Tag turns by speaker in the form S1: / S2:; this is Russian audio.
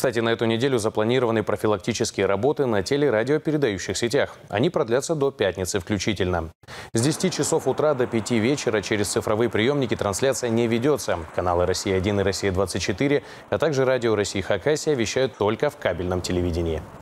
S1: Кстати, на эту неделю запланированы профилактические работы на телерадиопередающих сетях. Они продлятся до пятницы включительно. С 10 часов утра до 5 вечера через цифровые приемники трансляция не ведется. Каналы «Россия-1» и «Россия-24», а также радио «России Хакасия» вещают только в кабельном телевидении.